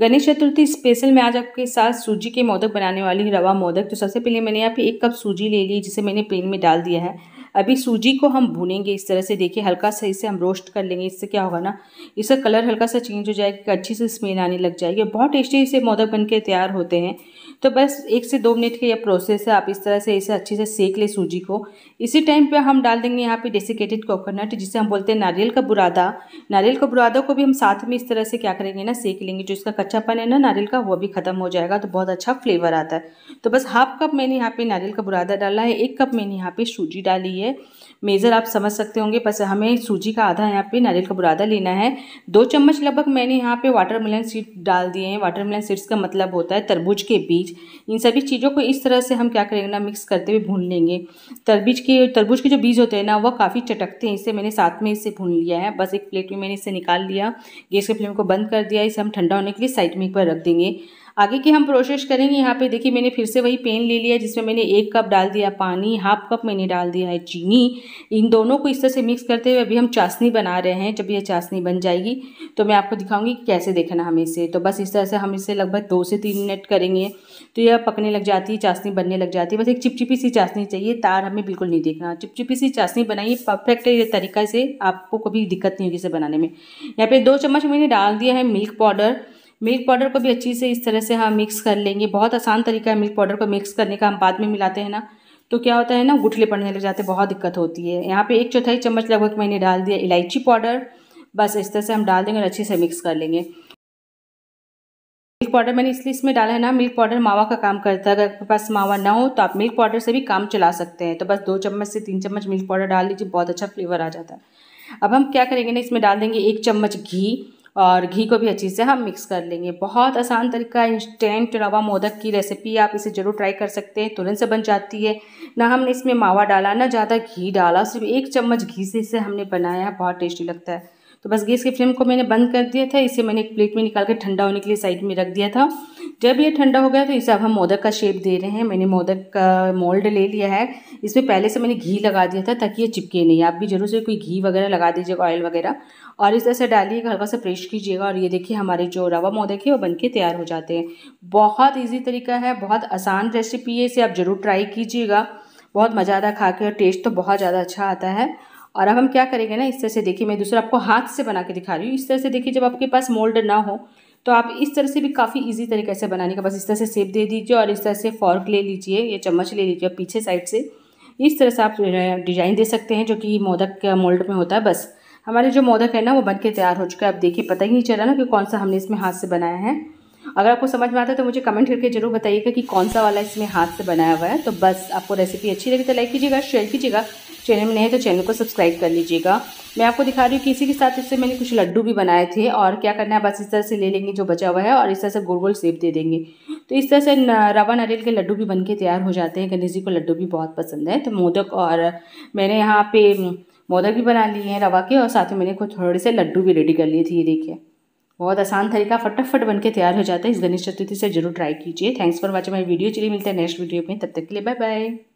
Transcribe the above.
गणेश चतुर्थी special मैं आज आपके साथ सूजी के मोदक बनाने वाली रवा मोदक तो सबसे पहले मैंने यहाँ पे एक कप सूजी ले ली जिसे मैंने पेन में डाल दिया है अभी सूजी को हम भूनेंगे इस तरह से देखिए हल्का सा इसे हम रोस्ट कर लेंगे इससे क्या होगा ना इसका कलर हल्का सा चेंज हो जाएगा अच्छी से स्मेल आने लग जाएगी बहुत टेस्टी इसे मोदक बन के तैयार होते हैं तो बस एक से दो मिनट का यह प्रोसेस है आप इस तरह से इसे अच्छे से सेक लें सूजी को इसी टाइम पे हम डाल देंगे यहाँ पे डेसिकेटेड कोकोनट जिसे हम बोलते हैं नारियल का बुरादा नारियल का बुरादा को भी हम साथ में इस तरह से क्या करेंगे ना सेक लेंगे जो इसका कच्चापन है ना नारियल का वो भी ख़त्म हो जाएगा तो बहुत अच्छा फ्लेवर आता है तो बस हाफ कप मैंने यहाँ पर नारियल का बुरादा डाला है एक कप मैंने यहाँ पर सूजी डाली है है मेज़र आप समझ सकते होंगे बस हमें सूजी का आधा यहाँ पे नारियल का बुरादा लेना है दो चम्मच लगभग मैंने यहाँ पे मिलन सीड डाल दिए हैं मिलन सीड्स का मतलब होता है तरबूज के बीज इन सभी चीज़ों को इस तरह से हम क्या करेंगे ना मिक्स करते हुए भून लेंगे तरबूज के तरबूज के जो बीज होते हैं ना वह काफ़ी चटकते हैं इसे मैंने साथ में इसे भून लिया है बस एक प्लेट में मैंने इसे निकाल लिया गैस के फ्लेम को बंद कर दिया इसे हम ठंडा होने के लिए साइड में एक बार रख देंगे आगे की हम प्रोसेस करेंगे यहाँ पे देखिए मैंने फिर से वही पेन ले लिया जिसमें मैंने एक कप डाल दिया पानी हाफ कप मैंने डाल दिया है चीनी इन दोनों को इस तरह से मिक्स करते हुए अभी हम चाशनी बना रहे हैं जब यह चाशनी बन जाएगी तो मैं आपको दिखाऊंगी कि कैसे देखना हमें इसे तो बस इस तरह से हम इसे लगभग दो से तीन मिनट करेंगे तो यह पकने लग जाती है चाशनी बनने लग जाती है बस एक चिपचिपी सी चाशनी चाहिए तार हमें बिल्कुल नहीं देखना चिपचिपी सी चाशनी बनाइए परफेक्ट ये तरीका से आपको कभी दिक्कत नहीं होगी इसे बनाने में यहाँ पर दो चम्मच मैंने डाल दिया है मिल्क पाउडर मिल्क पाउडर को भी अच्छी से इस तरह से हम मिक्स कर लेंगे बहुत आसान तरीका है मिल्क पाउडर को मिक्स करने का हम बाद में मिलाते हैं ना तो क्या होता है ना गुठले पड़ने लग जाते हैं बहुत दिक्कत होती है यहाँ पे एक चौथाई चम्मच लगभग मैंने डाल दिया इलायची पाउडर बस इस तरह से हम डाल देंगे और अच्छे से मिक्स कर लेंगे मिल्क पाउडर मैंने इसलिए इसमें डाला है ना मिल्क पाउडर मावा का काम करता है अगर आपके पास मावा ना हो तो आप मिल्क पाउडर से भी काम चला सकते हैं तो बस दो चम्मच से तीन चम्मच मिल्क पाउडर डाल लीजिए बहुत अच्छा फ्लेवर आ जाता है अब हम क्या करेंगे ना इसमें डाल देंगे एक चम्मच घी और घी को भी अच्छी से हम मिक्स कर लेंगे बहुत आसान तरीका इंस्टेंट रवा मोदक की रेसिपी आप इसे ज़रूर ट्राई कर सकते हैं तुरंत से बन जाती है ना हमने इसमें मावा डाला ना ज़्यादा घी डाला सिर्फ एक चम्मच घी से इसे हमने बनाया है बहुत टेस्टी लगता है तो बस गैस की फ्लेम को मैंने बंद कर दिया था इसे मैंने एक प्लेट में निकाल कर ठंडा होने के लिए साइड में रख दिया था जब ये ठंडा हो गया तो इसे अब हम मोदक का शेप दे रहे हैं मैंने मोदक का मोल्ड ले लिया है इसमें पहले से मैंने घी लगा दिया था ताकि ये चिपके नहीं आप भी जरूर से कोई घी वगैरह लगा दीजिएगा ऑयल वगैरह और इस तरह से डालिएगा हल्का सा प्रेश कीजिएगा और ये देखिए हमारे जो रवा मोदक है वो बन के तैयार हो जाते हैं बहुत ईजी तरीका है बहुत आसान रेसिपी है इसे आप ज़रूर ट्राई कीजिएगा बहुत मज़ा आता है खा के और टेस्ट तो बहुत ज़्यादा अच्छा आता है और अब हम क्या करेंगे ना इस तरह से देखिए मैं दूसरा आपको हाथ से बना के दिखा रही हूँ इस तरह से देखिए जब आपके पास मोल्ड ना हो तो आप इस तरह से भी काफ़ी इजी तरीके से बनाने का बस इस तरह से सेप दे दीजिए और इस तरह से फॉर्क ले लीजिए या चम्मच ले लीजिए पीछे साइड से इस तरह से आप डिजाइन दे सकते हैं जो कि मोदक के मोल्ड में होता है बस हमारे जो मोदक है ना वो बन के तैयार हो चुका है आप देखिए पता ही नहीं चला ना कि कौन सा हमने इसमें हाथ से बनाया है अगर आपको समझ में आता है तो मुझे कमेंट करके जरूर बताइएगा कि कौन सा वाला इसमें हाथ से बनाया हुआ है तो बस आपको रेसिपी अच्छी लगी तो लाइक कीजिएगा शेयर कीजिएगा चैनल में नहीं तो चैनल को सब्सक्राइब कर लीजिएगा मैं आपको दिखा रही हूँ कि इसी के साथ इससे मैंने कुछ लड्डू भी बनाए थे और क्या करना है बस इस तरह से ले लेंगे जो बचा हुआ है और इस तरह से गोल गोल सेब दे देंगे तो इस तरह से रवा नारियल के लड्डू भी बन के तैयार हो जाते हैं गणेश जी को लड्डू भी बहुत पसंद है तो मोदक और मैंने यहाँ पे मोदक भी बना लिए हैं रवा के और साथ में मैंने कुछ थोड़े से लड्डू भी रेडी कर लिए थे ये देखिए बहुत आसान तरीका फटाफट बन के तैयार हो जाता है इस गणेश चतुर्थी से जरूर ट्राई कीजिए thanks for watching my video चलिए मिलते हैं नेक्स्ट वीडियो में तब तक के लिए बाय बाय